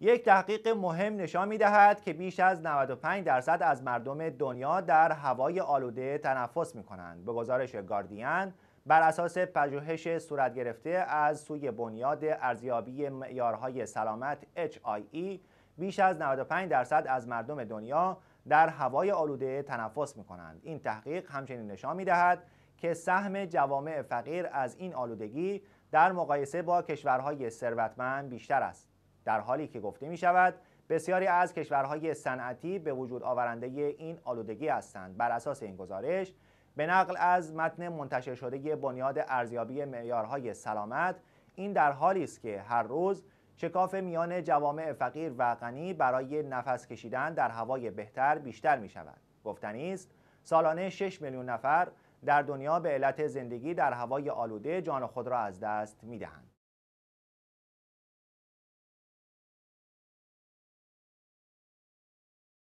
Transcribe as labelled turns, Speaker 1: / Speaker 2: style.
Speaker 1: یک تحقیق مهم نشان می دهد که بیش از 95 درصد از مردم دنیا در هوای آلوده تنفس می کنند. به گزارش گاردین بر اساس پژوهش صورت گرفته از سوی بنیاد ارزیابی معیارهای سلامت HIE بیش از 95 درصد از مردم دنیا در هوای آلوده تنفس می کنند. این تحقیق همچنین نشان می دهد که سهم جوامع فقیر از این آلودگی در مقایسه با کشورهای ثروتمند بیشتر است. در حالی که گفته می شود بسیاری از کشورهای صنعتی به وجود آورنده این آلودگی هستند بر اساس این گزارش به نقل از متن منتشر شده بنیاد ارزیابی معیارهای سلامت این در حالی است که هر روز شکاف میان جوامع فقیر و غنی برای نفس کشیدن در هوای بهتر بیشتر می شود گفتنی است سالانه 6 میلیون نفر در دنیا به علت زندگی در هوای آلوده جان خود را از دست می دهند